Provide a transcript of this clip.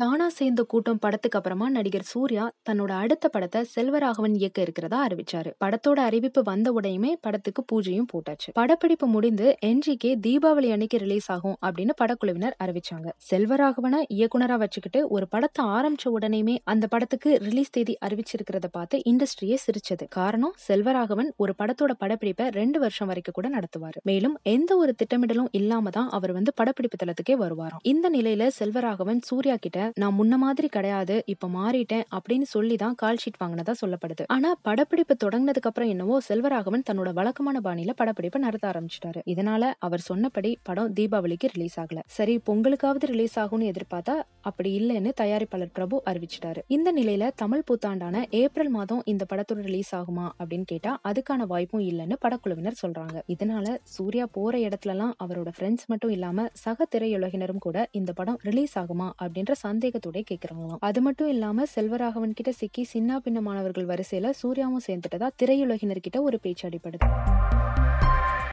தானா சேர்ந்த கூட்டம் படத்துக்கு அப்புறமா நடிகர் சூர்யா தன்னோட அடுத்த படத்தை செல்வராகவன் இயக்க இருக்கிறதா அறிவிச்சாரு படத்தோட அறிவிப்பு வந்த உடையுமே படத்துக்கு பூஜையும் போட்டாச்சு படப்பிடிப்பு முடிந்து கே தீபாவளி அன்னைக்கு ரிலீஸ் ஆகும் அப்படின்னு படக்குழுவினர் அறிவிச்சாங்க செல்வராகவனை இயக்குனரா வச்சுக்கிட்டு ஒரு படத்தை ஆரம்பிச்ச உடனேயுமே அந்த படத்துக்கு ரிலீஸ் தேதி அறிவிச்சிருக்கிறத பார்த்து இண்டஸ்ட்ரியே சிரிச்சது காரணம் செல்வராகவன் ஒரு படத்தோட படப்பிடிப்பை ரெண்டு வருஷம் வரைக்கும் கூட நடத்துவார் மேலும் எந்த ஒரு திட்டமிடலும் இல்லாம தான் அவர் வந்து படப்பிடிப்பு தளத்துக்கே வருவாராம் இந்த நிலையில செல்வராகவன் சூர்யா கிட்ட நான் முன்ன மாதிரி கிடையாது இப்ப மாறிட்டேன் அப்படின்னு சொல்லி தான் கால் ஷீட் வாங்கினதா சொல்லப்படுது ஆனா படப்பிடிப்பு தொடங்கினதுக்கு அப்புறம் என்னவோ செல்வராகவன் தன்னோட வழக்கமான பாணியில படப்பிடிப்பை நடத்த ஆரம்பிச்சிட்டாரு இதனால அவர் சொன்னபடி படம் தீபாவளிக்கு ரிலீஸ் ஆகல சரி பொங்கலுக்காவது ரிலீஸ் ஆகும்னு எதிர்பார்த்தா அப்படி இல்லைன்னு தயாரிப்பாளர் பிரபு அறிவிச்சிட்டாரு இந்த நிலையில தமிழ் புத்தாண்டான ஏப்ரல் மாதம் இந்த படத்தோட ரிலீஸ் ஆகுமா அப்படின்னு கேட்டா அதுக்கான வாய்ப்பும் இல்லைன்னு படக்குழுவினர் சொல்றாங்க இதனால சூர்யா போற இடத்துலலாம் அவரோட ஃப்ரெண்ட்ஸ் மட்டும் இல்லாம சக திரையுலகினரும் கூட இந்த படம் ரிலீஸ் ஆகுமா அப்படின்ற சந்தேகம் சந்தேகத்தோட கேக்குறவங்களாம் அது மட்டும் இல்லாம செல்வராகவன் கிட்ட சிக்கி சின்ன பின்னமானவர்கள் வரிசையில சூர்யாவும் சேர்ந்துட்டதா திரையுலகினர்கிட்ட ஒரு பேச்சு அடிப்படுது